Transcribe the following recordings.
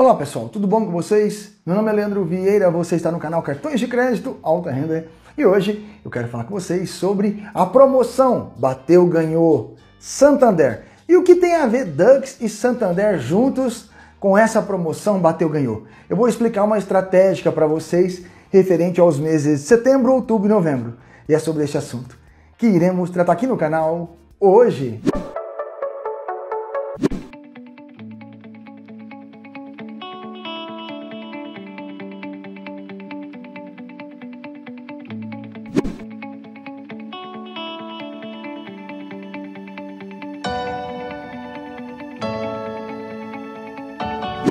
Olá pessoal, tudo bom com vocês? Meu nome é Leandro Vieira, você está no canal Cartões de Crédito Alta Renda e hoje eu quero falar com vocês sobre a promoção Bateu Ganhou Santander e o que tem a ver Dux e Santander juntos com essa promoção Bateu Ganhou. Eu vou explicar uma estratégia para vocês referente aos meses de setembro, outubro e novembro e é sobre este assunto que iremos tratar aqui no canal hoje.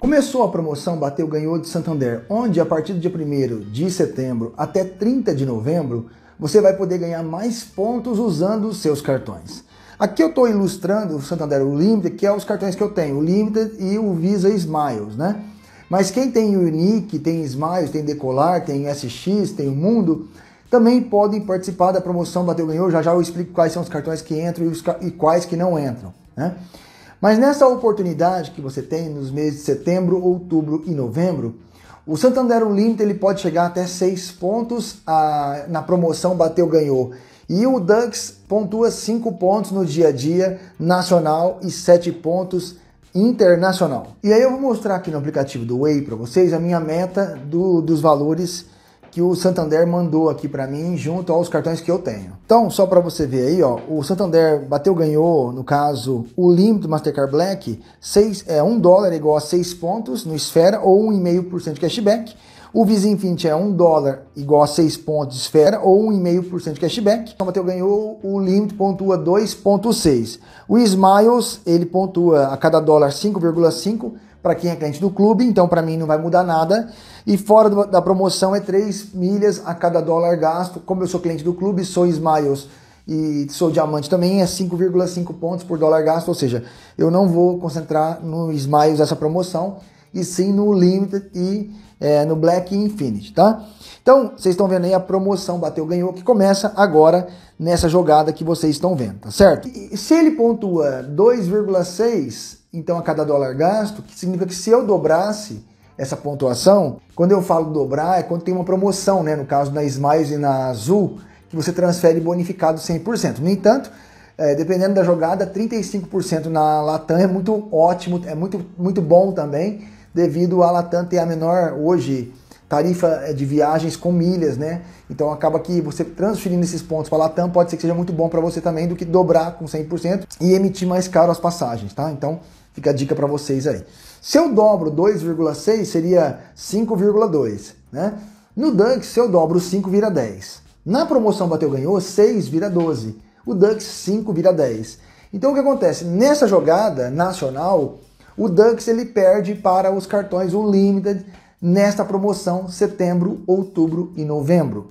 Começou a promoção Bateu Ganhou de Santander, onde a partir do dia 1 de setembro até 30 de novembro você vai poder ganhar mais pontos usando os seus cartões. Aqui eu estou ilustrando o Santander Unlimited, que é os cartões que eu tenho, o Limited e o Visa Smiles, né? Mas quem tem o Unique, tem Smiles, tem Decolar, tem SX, tem o Mundo, também podem participar da promoção Bateu Ganhou. Já já eu explico quais são os cartões que entram e, os, e quais que não entram, né? Mas nessa oportunidade que você tem nos meses de setembro, outubro e novembro, o Santander Unlimited ele pode chegar até 6 pontos a, na promoção bateu ganhou. E o DUX pontua 5 pontos no dia a dia nacional e 7 pontos internacional. E aí eu vou mostrar aqui no aplicativo do Way para vocês a minha meta do, dos valores que o Santander mandou aqui para mim junto aos cartões que eu tenho. Então, só para você ver aí, ó, o Santander bateu ganhou, no caso, o limite do Mastercard Black, 6 é 1 dólar igual a 6 pontos no Esfera ou 1,5% de cashback. O Visa Infinity é 1 dólar igual a 6 pontos de esfera ou 1,5% de cashback. Então, bateu ganhou, o limite pontua 2,6. O Smiles, ele pontua a cada dólar 5,5 para quem é cliente do clube, então para mim não vai mudar nada. E fora do, da promoção é 3 milhas a cada dólar gasto. Como eu sou cliente do clube, sou Smiles e sou diamante também, é 5,5 pontos por dólar gasto, ou seja, eu não vou concentrar no Smiles essa promoção e sim no Limited e é, no Black Infinite, tá? Então, vocês estão vendo aí a promoção Bateu Ganhou, que começa agora nessa jogada que vocês estão vendo, tá certo? E se ele pontua 2,6, então a cada dólar gasto, que significa que se eu dobrasse essa pontuação, quando eu falo dobrar é quando tem uma promoção, né? No caso na Smiles e na Azul, que você transfere bonificado 100%. No entanto, é, dependendo da jogada, 35% na Latam é muito ótimo, é muito, muito bom também, devido à Latam ter a menor hoje tarifa eh, de viagens com milhas, né? Então acaba que você transferindo esses pontos para a Latam pode ser que seja muito bom para você também do que dobrar com 100% e emitir mais caro as passagens, tá? Então fica a dica para vocês aí. Se eu dobro 2,6 seria 5,2, né? No Dunks, se eu dobro 5 vira 10. Na promoção bateu ganhou 6 vira 12. O Dunks 5 vira 10. Então o que acontece? Nessa jogada nacional, o Dunks ele perde para os cartões Unlimited nesta promoção setembro, outubro e novembro.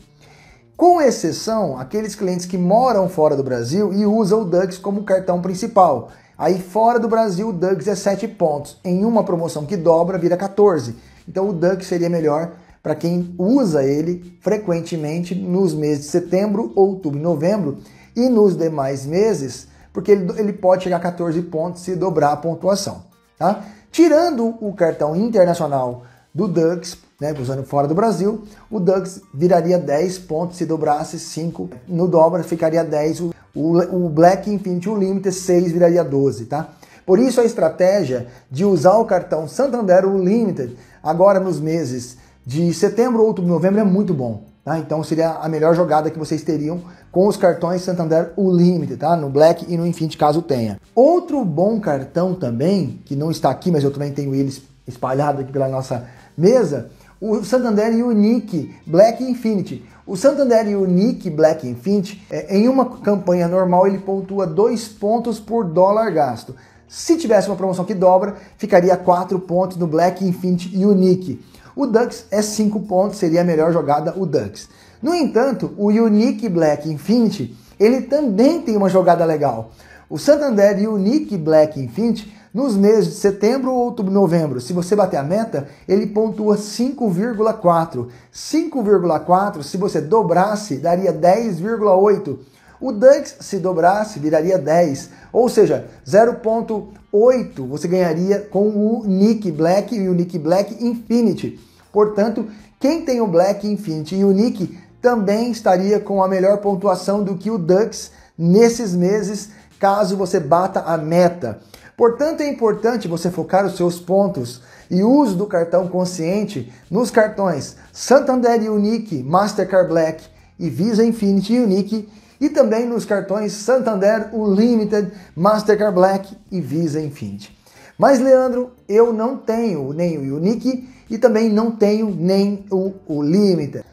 Com exceção aqueles clientes que moram fora do Brasil e usam o Dunks como cartão principal. Aí fora do Brasil o Dunks é 7 pontos. Em uma promoção que dobra vira 14. Então o Dunks seria melhor para quem usa ele frequentemente nos meses de setembro, outubro e novembro e nos demais meses, porque ele, ele pode chegar a 14 pontos se dobrar a pontuação. Tá? Tirando o cartão internacional do DUX, né, usando fora do Brasil, o DUX viraria 10 pontos se dobrasse 5. No dobra ficaria 10. O, o, Black Infinity Unlimited 6 viraria 12, tá? Por isso a estratégia de usar o cartão Santander Unlimited agora nos meses de setembro, outubro, novembro é muito bom. Tá? Então seria a melhor jogada que vocês teriam com os cartões Santander Unlimited, tá? No Black e no Infinite caso tenha. Outro bom cartão também, que não está aqui, mas eu também tenho ele espalhado aqui pela nossa mesa, o Santander Unique Black Infinity. O Santander Unique Black Infinity, é, em uma campanha normal, ele pontua dois pontos por dólar gasto. Se tivesse uma promoção que dobra, ficaria 4 pontos no Black Infinity Unique. O Dux é 5 pontos, seria a melhor jogada o Dux. No entanto, o Unique Black Infinity, ele também tem uma jogada legal. O Santander Unique Black Infinity, nos meses de setembro, outubro, novembro, se você bater a meta, ele pontua 5,4. 5,4, se você dobrasse, daria 10,8. O Dunks se dobrasse, viraria 10, ou seja, 0.8 você ganharia com o Nick Black e o Nick Black Infinity. Portanto, quem tem o Black Infinity e o Nick também estaria com a melhor pontuação do que o DUX nesses meses, caso você bata a meta. Portanto, é importante você focar os seus pontos e uso do cartão consciente nos cartões Santander Unique, Mastercard Black e Visa Infinity Unique e também nos cartões Santander Unlimited, Mastercard Black e Visa Infinity. Mas, Leandro, eu não tenho nem o Unique e também não tenho nem o, Unlimited.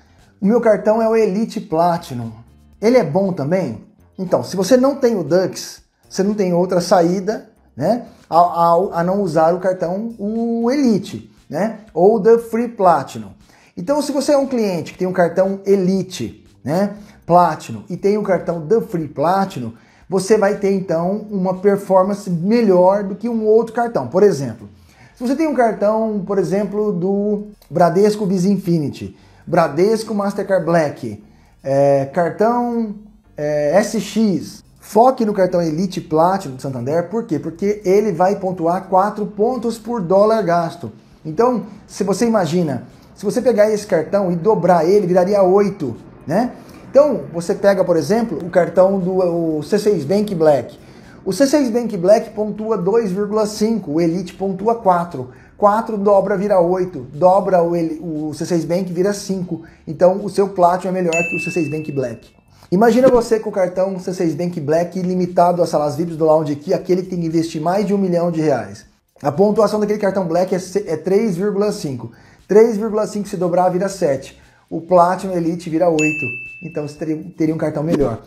O meu cartão é o Elite Platinum. Ele é bom também? Então, se você não tem o Dux, você não tem outra saída, né? A, a, a não usar o cartão o Elite, né? Ou The Free Platinum. Então, se você é um cliente que tem um cartão Elite, né? Platinum e tem o um cartão The Free Platinum, você vai ter então uma performance melhor do que um outro cartão. Por exemplo, se você tem um cartão, por exemplo, do Bradesco Visa Infinity Bradesco Mastercard Black, é, cartão é, SX. Foque no cartão Elite Platinum do Santander, por quê? Porque ele vai pontuar 4 pontos por dólar gasto. Então, se você imagina, se você pegar esse cartão e dobrar ele, viraria 8, né? Então, você pega, por exemplo, o cartão do o C6 Bank Black. O C6 Bank Black pontua 2,5, o Elite pontua 4. 4 dobra, vira 8. Dobra o, o C6 Bank, vira 5. Então o seu Platinum é melhor que o C6 Bank Black. Imagina você com o cartão C6 Bank Black limitado às salas VIPs do Lounge Key, aquele que tem que investir mais de um milhão de reais. A pontuação daquele cartão Black é 3,5. 3,5 é se dobrar vira 7. O Platinum Elite vira 8. Então você teria, teria um cartão melhor.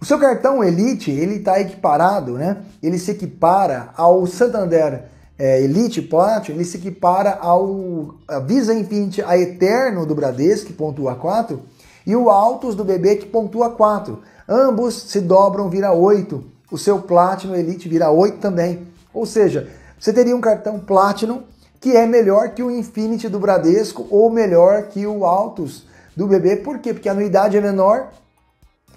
O seu cartão Elite, ele está equiparado, né? Ele se equipara ao Santander é, Elite Platinum, ele se equipara ao Visa Infinity a Eterno do Bradesco, que pontua 4, e o Altos do BB, que pontua 4. Ambos se dobram, vira 8. O seu Platinum Elite vira 8 também. Ou seja, você teria um cartão Platinum que é melhor que o Infinity do Bradesco ou melhor que o Altos do BB. Por quê? Porque a anuidade é menor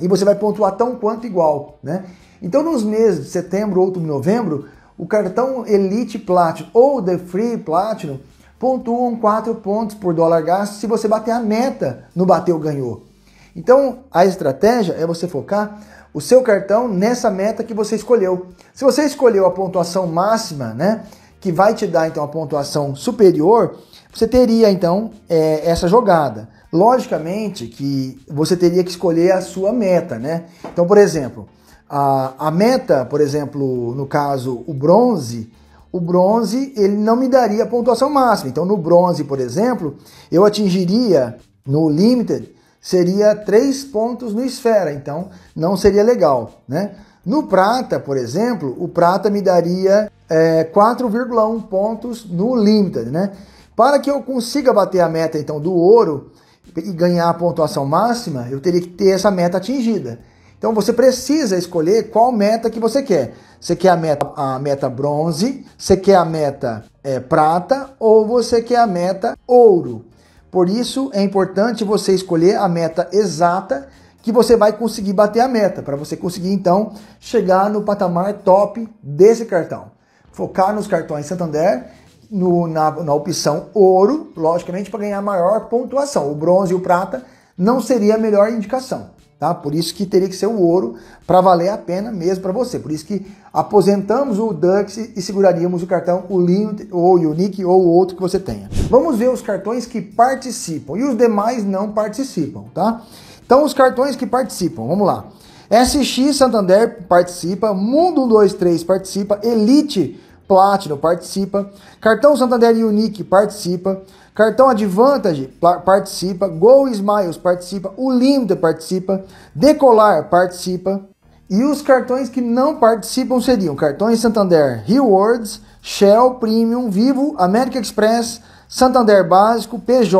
e você vai pontuar tão quanto igual, né? Então, nos meses de setembro, outubro, novembro, o cartão Elite Platinum ou The Free Platinum pontuam 4 pontos por dólar gasto se você bater a meta no bateu ganhou. Então, a estratégia é você focar o seu cartão nessa meta que você escolheu. Se você escolheu a pontuação máxima, né, que vai te dar então a pontuação superior, você teria então é, essa jogada. Logicamente que você teria que escolher a sua meta, né? Então, por exemplo, a, a meta, por exemplo, no caso, o bronze, o bronze ele não me daria a pontuação máxima. Então, no bronze, por exemplo, eu atingiria no limited seria três pontos no esfera. Então, não seria legal, né? No prata, por exemplo, o prata me daria é, 4,1 pontos no limited, né? Para que eu consiga bater a meta então do ouro e ganhar a pontuação máxima, eu teria que ter essa meta atingida. Então você precisa escolher qual meta que você quer. Você quer a meta, a meta bronze, você quer a meta é, prata ou você quer a meta ouro. Por isso é importante você escolher a meta exata que você vai conseguir bater a meta, para você conseguir então chegar no patamar top desse cartão. Focar nos cartões Santander no, na, na, opção ouro, logicamente, para ganhar maior pontuação. O bronze e o prata não seria a melhor indicação. Tá? Por isso que teria que ser o ouro para valer a pena mesmo para você. Por isso que aposentamos o Dux e seguraríamos o cartão o Limit ou o Unique ou o outro que você tenha. Vamos ver os cartões que participam e os demais não participam, tá? Então os cartões que participam, vamos lá. SX Santander participa, Mundo 123 participa, Elite Platinum participa, Cartão Santander Unique participa, Cartão Advantage participa, Go Smiles participa, o Limited participa, Decolar participa. E os cartões que não participam seriam cartões Santander Rewards, Shell Premium, Vivo, American Express, Santander Básico, PJ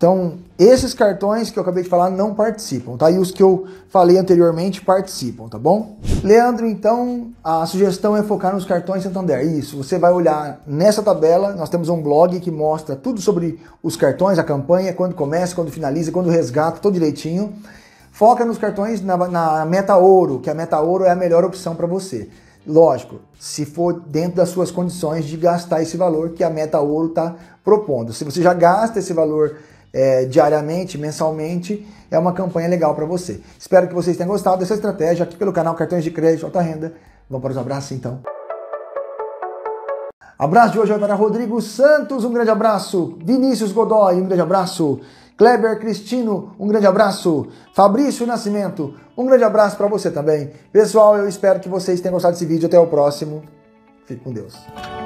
então, esses cartões que eu acabei de falar não participam, tá? E os que eu falei anteriormente participam, tá bom? Leandro, então, a sugestão é focar nos cartões Santander. Isso, você vai olhar nessa tabela, nós temos um blog que mostra tudo sobre os cartões, a campanha, quando começa, quando finaliza, quando resgata, tudo direitinho. Foca nos cartões na, na Meta Ouro, que a Meta Ouro é a melhor opção para você. Lógico, se for dentro das suas condições de gastar esse valor que a Meta Ouro está propondo. Se você já gasta esse valor é, diariamente, mensalmente, é uma campanha legal para você. Espero que vocês tenham gostado dessa estratégia aqui pelo canal Cartões de Crédito Alta Renda. Vamos para os abraços então. Abraço de hoje vai para Rodrigo Santos, um grande abraço. Vinícius Godoy, um grande abraço. Kleber Cristino, um grande abraço. Fabrício Nascimento, um grande abraço para você também. Pessoal, eu espero que vocês tenham gostado desse vídeo. Até o próximo. Fique com Deus.